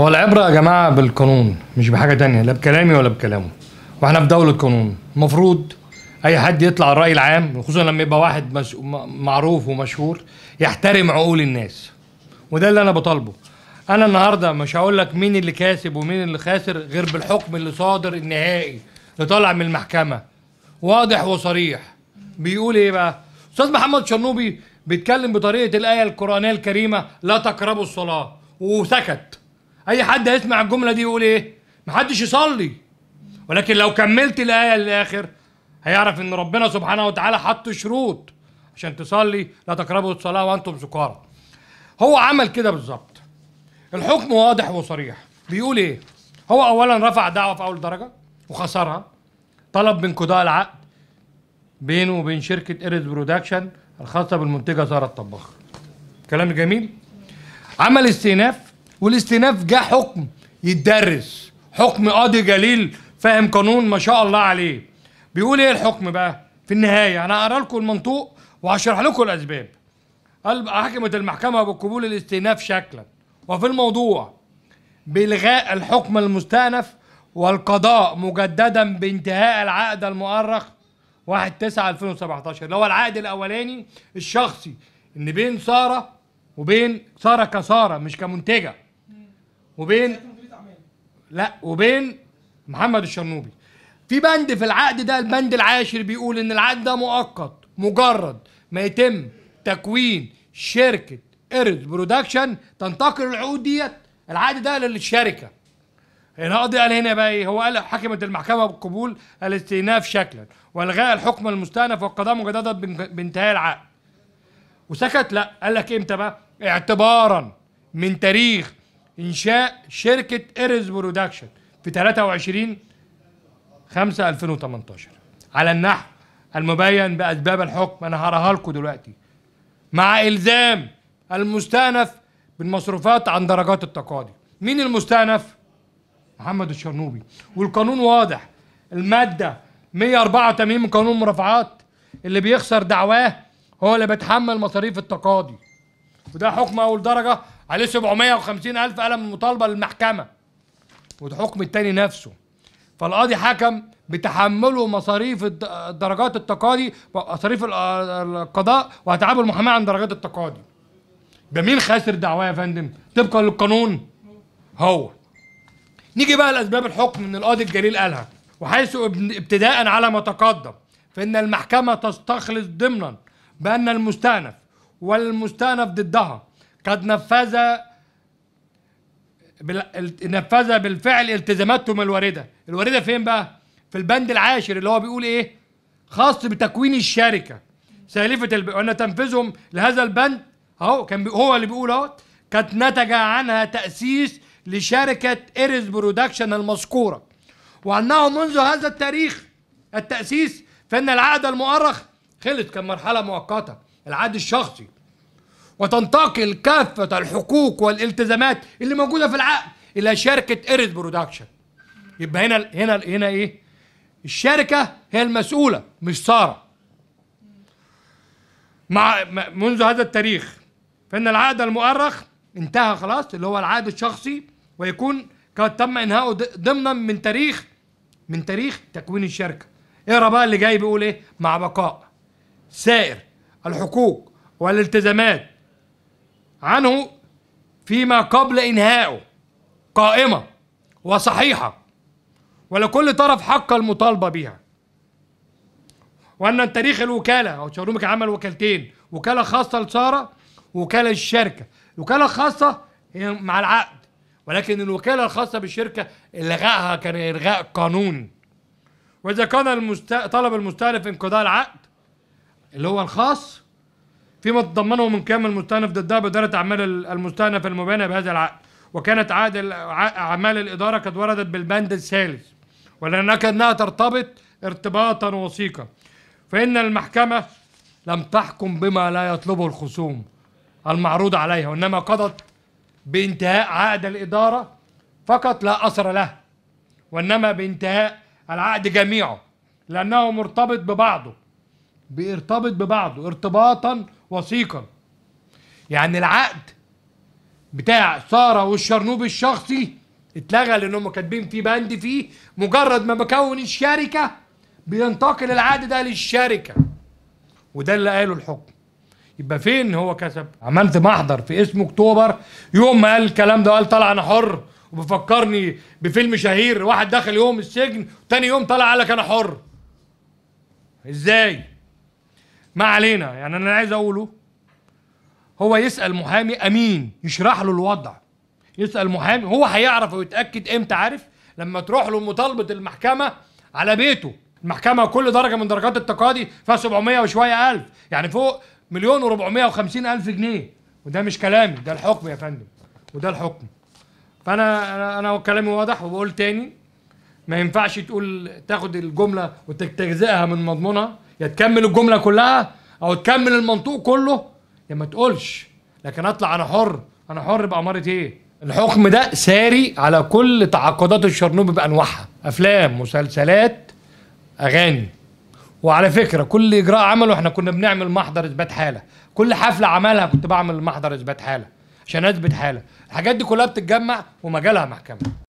هو العبرة يا جماعة بالقانون مش بحاجة تانية لا بكلامي ولا بكلامه واحنا في دولة قانون المفروض أي حد يطلع الرأي العام خصوصا لما يبقى واحد مش... معروف ومشهور يحترم عقول الناس وده اللي أنا بطالبه أنا النهاردة مش هقول لك مين اللي كاسب ومين اللي خاسر غير بالحكم اللي صادر النهائي اللي طالع من المحكمة واضح وصريح بيقول إيه بقى أستاذ محمد شنوبي بيتكلم بطريقة الآية القرآنية الكريمة لا تقربوا الصلاة وسكت اي حد هيسمع الجمله دي يقول ايه محدش يصلي ولكن لو كملت الايه للاخر هيعرف ان ربنا سبحانه وتعالى حط شروط عشان تصلي لا تقربوا الصلاه وانتم سكارى هو عمل كده بالظبط الحكم واضح وصريح بيقول ايه هو اولا رفع دعوه في اول درجه وخسرها طلب من قضاء العقد بينه وبين شركه ايريز برودكشن الخاصه بالمنتجه ساره الطباخ كلام جميل عمل استئناف والاستئناف جه حكم يتدرس حكم قاضي جليل فاهم قانون ما شاء الله عليه بيقول ايه الحكم بقى في النهايه انا هقرا لكم المنطوق وهشرح لكم الاسباب قال حكمت المحكمه بقبول الاستئناف شكلا وفي الموضوع بالغاء الحكم المستأنف والقضاء مجددا بانتهاء العقد المؤرخ 1 9 2017 اللي هو العقد الاولاني الشخصي ان بين ساره وبين ساره كساره مش كمنتجه وبين لا وبين محمد الشرنوبي في بند في العقد ده البند العاشر بيقول ان العقد ده مؤقت مجرد ما يتم تكوين شركه ايرد برودكشن تنتقل العقود ديت العقد ده للشركه القاضي قال هنا بقى ايه هو قال حكمت المحكمه بالقبول الاستئناف شكلا والغاء الحكم المستأنف والقضاء مجددا بانتهاء العقد وسكت لا قال لك امتى بقى اعتبارا من تاريخ إنشاء شركة إيرز برودكشن في 23 5 2018 على النحو المبين بأسباب الحكم أنا هراها لكم دلوقتي مع إلزام المستأنف بالمصروفات عن درجات التقاضي مين المستأنف؟ محمد الشرنوبي والقانون واضح المادة 184 من قانون المرافعات اللي بيخسر دعواه هو اللي بيتحمل مصاريف التقاضي وده حكم أول درجة عليه 750 ألف قلم مطالبة للمحكمة والحكم التاني نفسه فالقاضي حكم بتحمله مصاريف درجات التقاضي مصاريف القضاء وهتعامل المحاماة عن درجات التقاضي ده مين خاسر دعواه يا فندم طبقا للقانون هو نيجي بقى لاسباب الحكم ان القاضي الجليل قالها وحيث ابتداء على ما تقدم فان المحكمه تستخلص ضمنا بان المستأنف والمستأنف ضدها قد نفذ بال... نفذ بالفعل التزاماتهم الوارده الوارده فين بقى في البند العاشر اللي هو بيقول ايه خاص بتكوين الشركه سالفه الب... ان تنفيذهم لهذا البند اهو كان بي... هو اللي بيقول اهو قد نتج عنها تاسيس لشركه ايرز برودكشن المذكوره وانه منذ هذا التاريخ التاسيس فان العقد المؤرخ خلص كان مرحله مؤقته العقد الشخصي وتنتقل كافة الحقوق والالتزامات اللي موجودة في العقد إلى شركة إيرث برودكشن يبقى هنا هنا هنا إيه؟ الشركة هي المسؤولة مش سارة مع منذ هذا التاريخ فإن العقد المؤرخ انتهى خلاص اللي هو العقد الشخصي ويكون قد تم إنهاؤه ضمنا من تاريخ من تاريخ تكوين الشركه اقرا بقى اللي جاي بيقول ايه مع بقاء سائر الحقوق والالتزامات عنه فيما قبل إنهائه قائمة وصحيحة ولكل طرف حق المطالبة بها وأن تاريخ الوكالة أو شارومك عمل وكالتين وكالة خاصة لسارة وكالة الشركة الوكالة الخاصة هي مع العقد ولكن الوكالة الخاصة بالشركة إلغائها كان إلغاء قانون وإذا كان المست... طلب المستهلك انقضاء العقد اللي هو الخاص فيما تضمنه من قيام المستأنف ضدها بإدارة أعمال المستأنف المبينة بهذا العقد وكانت عقد أعمال الإدارة قد وردت بالبند الثالث ولأنها أنها ترتبط ارتباطا وثيقا فإن المحكمة لم تحكم بما لا يطلبه الخصوم المعروض عليها وإنما قضت بانتهاء عقد الإدارة فقط لا أثر له وإنما بانتهاء العقد جميعه لأنه مرتبط ببعضه بيرتبط ببعضه ارتباطا وثيقا يعني العقد بتاع ساره والشرنوبي الشخصي اتلغى لانهم كاتبين فيه بند فيه مجرد ما بكون الشركه بينتقل العقد ده للشركه وده اللي قاله الحكم يبقى فين هو كسب عملت محضر في اسم اكتوبر يوم ما قال الكلام ده قال طلع انا حر وبفكرني بفيلم شهير واحد دخل يوم السجن تاني يوم طلع قال لك انا حر ازاي ما علينا يعني انا عايز اقوله هو يسال محامي امين يشرح له الوضع يسال محامي هو هيعرف ويتاكد امتى عارف لما تروح له مطالبه المحكمه على بيته المحكمه كل درجه من درجات التقاضي فيها 700 وشويه الف يعني فوق مليون و450 الف جنيه وده مش كلامي ده الحكم يا فندم وده الحكم فانا انا انا كلامي واضح وبقول تاني ما ينفعش تقول تاخد الجمله وتجزئها من مضمونها يا تكمل الجمله كلها او تكمل المنطوق كله يا ما تقولش لكن اطلع انا حر انا حر باماره ايه الحكم ده ساري على كل تعاقدات الشرنوبي بانواعها افلام مسلسلات اغاني وعلى فكره كل اجراء عمله احنا كنا بنعمل محضر اثبات حاله كل حفله عملها كنت بعمل محضر اثبات حاله عشان اثبت حاله الحاجات دي كلها بتتجمع ومجالها محكمه